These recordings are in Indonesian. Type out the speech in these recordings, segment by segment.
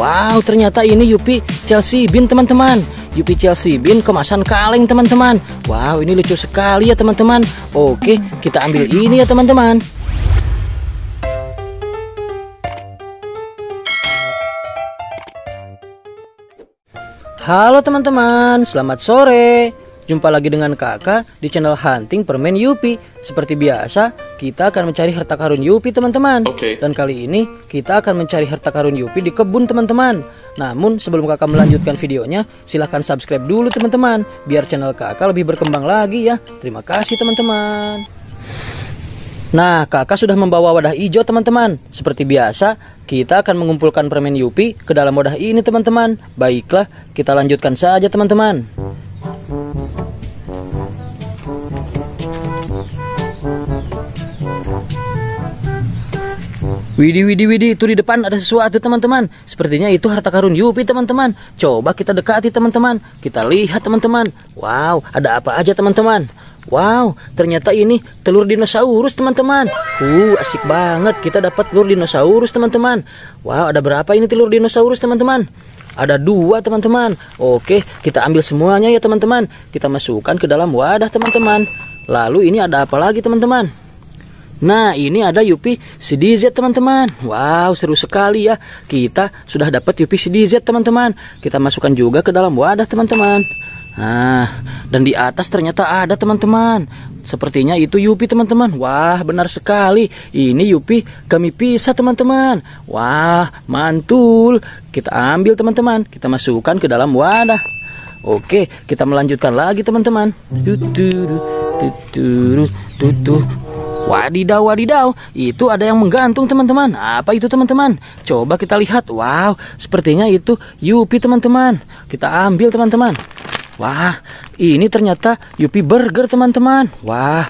Wow ternyata ini Yupi Chelsea bin teman-teman Yupi Chelsea bin kemasan kaleng teman-teman Wow ini lucu sekali ya teman-teman Oke kita ambil ini ya teman-teman Halo teman-teman, selamat sore. Jumpa lagi dengan kakak di channel Hunting Permen Yupi. Seperti biasa, kita akan mencari harta karun Yupi teman-teman. Okay. Dan kali ini kita akan mencari harta karun Yupi di kebun teman-teman. Namun sebelum kakak melanjutkan videonya, silahkan subscribe dulu teman-teman. Biar channel kakak lebih berkembang lagi ya. Terima kasih teman-teman. Nah, kakak sudah membawa wadah hijau teman-teman. Seperti biasa, kita akan mengumpulkan permen Yupi ke dalam wadah ini teman-teman. Baiklah, kita lanjutkan saja teman-teman. Widi Widi Widi itu di depan ada sesuatu teman-teman. Sepertinya itu harta karun Yupi teman-teman. Coba kita dekati teman-teman. Kita lihat teman-teman. Wow, ada apa aja teman-teman. Wow, ternyata ini telur dinosaurus teman-teman. Uh, asik banget kita dapat telur dinosaurus teman-teman. Wow, ada berapa ini telur dinosaurus teman-teman? Ada dua teman-teman. Oke, kita ambil semuanya ya teman-teman. Kita masukkan ke dalam wadah teman-teman. Lalu ini ada apa lagi teman-teman? Nah, ini ada Yupi CDZ teman-teman. Wow, seru sekali ya. Kita sudah dapat Yupi CDZ teman-teman. Kita masukkan juga ke dalam wadah teman-teman. Nah, dan di atas ternyata ada teman-teman. Sepertinya itu Yupi teman-teman. Wah, benar sekali. Ini Yupi kami pisah teman-teman. Wah, mantul. Kita ambil teman-teman. Kita masukkan ke dalam wadah. Oke, kita melanjutkan lagi teman-teman. Tuturu, tuturu, tutu Wadidaw, wadidaw, itu ada yang menggantung teman-teman. Apa itu teman-teman? Coba kita lihat. Wow, sepertinya itu Yupi teman-teman. Kita ambil teman-teman. Wah, ini ternyata Yupi Burger teman-teman. Wah,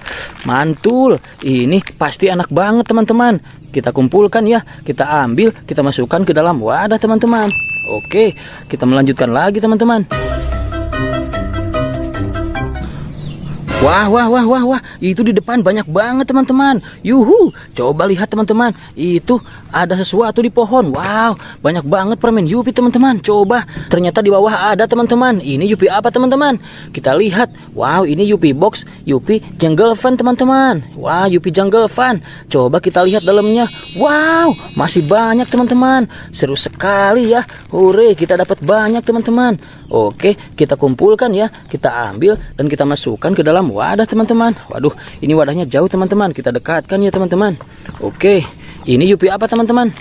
mantul. Ini pasti enak banget teman-teman. Kita kumpulkan ya, kita ambil, kita masukkan ke dalam wadah teman-teman. Oke, kita melanjutkan lagi teman-teman. Wah, wah, wah, wah, wah. Itu di depan banyak banget teman-teman. Yuhu, coba lihat teman-teman. Itu ada sesuatu di pohon. Wow, banyak banget permen Yupi teman-teman. Coba, ternyata di bawah ada teman-teman. Ini Yupi apa teman-teman? Kita lihat. Wow, ini Yupi box, Yupi jungle fan teman-teman. Wah, Yupi jungle fan. Coba kita lihat dalamnya. Wow, masih banyak teman-teman. Seru sekali ya. Hore, kita dapat banyak teman-teman. Oke, kita kumpulkan ya, kita ambil dan kita masukkan ke dalam wadah teman-teman. Waduh, ini wadahnya jauh teman-teman, kita dekatkan ya teman-teman. Oke, ini yupi apa teman-teman?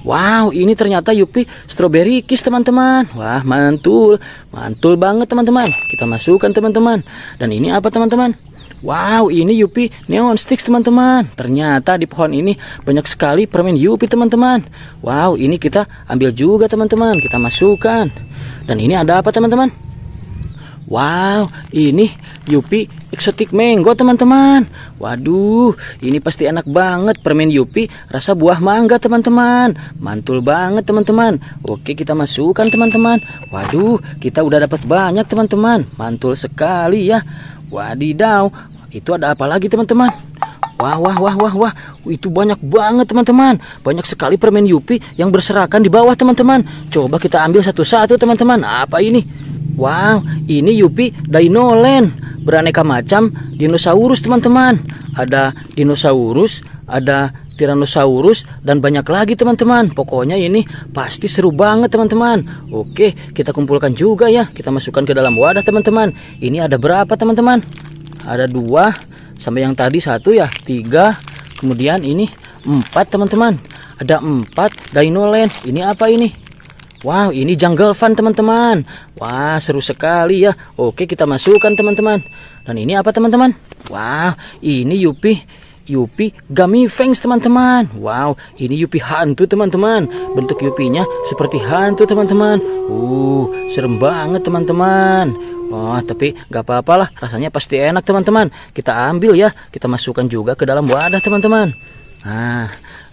Wow, ini ternyata Yupi strawberry kiss teman-teman. Wah, mantul. Mantul banget teman-teman. Kita masukkan teman-teman. Dan ini apa teman-teman? Wow, ini Yupi Neon Sticks teman-teman. Ternyata di pohon ini banyak sekali permen Yupi teman-teman. Wow, ini kita ambil juga teman-teman. Kita masukkan. Dan ini ada apa teman-teman? Wow, ini Yupi eksotik mango teman-teman. Waduh, ini pasti enak banget permen Yupi rasa buah mangga teman-teman. Mantul banget teman-teman. Oke, kita masukkan teman-teman. Waduh, kita udah dapat banyak teman-teman. Mantul sekali ya. Wadidaw, itu ada apa lagi teman-teman? Wah, wah, wah, wah, wah. Itu banyak banget, teman-teman. Banyak sekali permen Yupi yang berserakan di bawah, teman-teman. Coba kita ambil satu-satu, teman-teman. Apa ini? Wow, ini Yupi Dinoland. Beraneka macam dinosaurus, teman-teman. Ada dinosaurus, ada Tyrannosaurus dan banyak lagi teman-teman Pokoknya ini pasti seru banget teman-teman Oke kita kumpulkan juga ya Kita masukkan ke dalam wadah teman-teman Ini ada berapa teman-teman ada dua sama yang tadi satu ya tiga kemudian ini empat teman-teman ada empat dino land ini apa ini Wow ini jungle fun teman-teman Wah seru sekali ya Oke kita masukkan teman-teman Dan ini apa teman-teman Wah ini Yupi Yupi Gummy Fangs teman-teman Wow ini Yupi hantu teman-teman Bentuk Yupinya seperti hantu teman-teman Uh serem banget teman-teman Wah oh, tapi gak apa-apalah rasanya pasti enak teman-teman Kita ambil ya Kita masukkan juga ke dalam wadah teman-teman Nah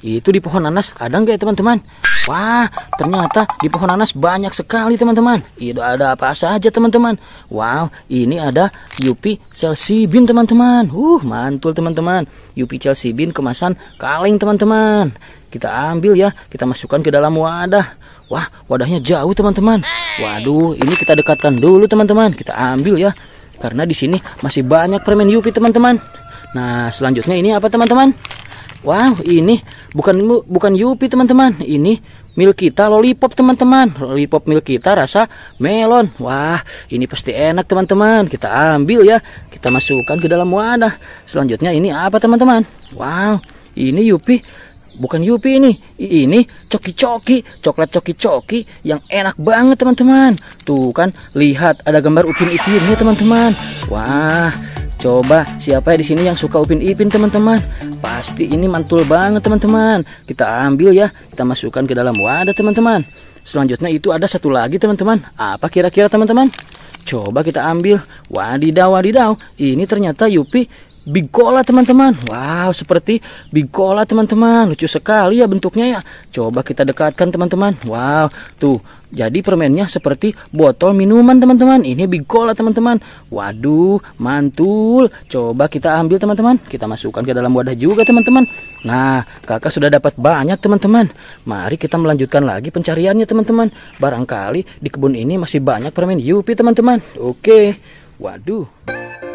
itu di pohon nanas ada nggak ya teman-teman? Wah, ternyata di pohon nanas banyak sekali teman-teman. Itu iya, ada apa saja teman-teman? Wow, ini ada Yupi Chelsea Bean teman-teman. Uh, mantul teman-teman. Yupi Chelsea Bean kemasan kaleng teman-teman. Kita ambil ya, kita masukkan ke dalam wadah. Wah, wadahnya jauh teman-teman. Waduh, ini kita dekatkan dulu teman-teman. Kita ambil ya. Karena di sini masih banyak permen Yupi teman-teman. Nah, selanjutnya ini apa teman-teman? Wow, ini bukan bukan Yupi teman-teman ini mil kita lollipop teman-teman lollipop mil kita rasa melon wah ini pasti enak teman-teman kita ambil ya kita masukkan ke dalam wadah selanjutnya ini apa teman-teman wow ini Yupi bukan Yupi ini ini coki-coki coklat coki-coki yang enak banget teman-teman tuh kan lihat ada gambar upin-upinnya teman-teman wah Coba siapa di sini yang suka Upin Ipin teman-teman? Pasti ini mantul banget teman-teman. Kita ambil ya, kita masukkan ke dalam wadah teman-teman. Selanjutnya itu ada satu lagi teman-teman. Apa kira-kira teman-teman? Coba kita ambil. Wadidaw, wadidaw. Ini ternyata Yupi bigola teman-teman Wow seperti bigola teman-teman lucu sekali ya bentuknya ya coba kita dekatkan teman-teman Wow tuh jadi permennya seperti botol minuman teman-teman ini bigola teman-teman waduh mantul coba kita ambil teman-teman kita masukkan ke dalam wadah juga teman-teman nah kakak sudah dapat banyak teman-teman mari kita melanjutkan lagi pencariannya teman-teman barangkali di kebun ini masih banyak permen Yupi teman-teman oke waduh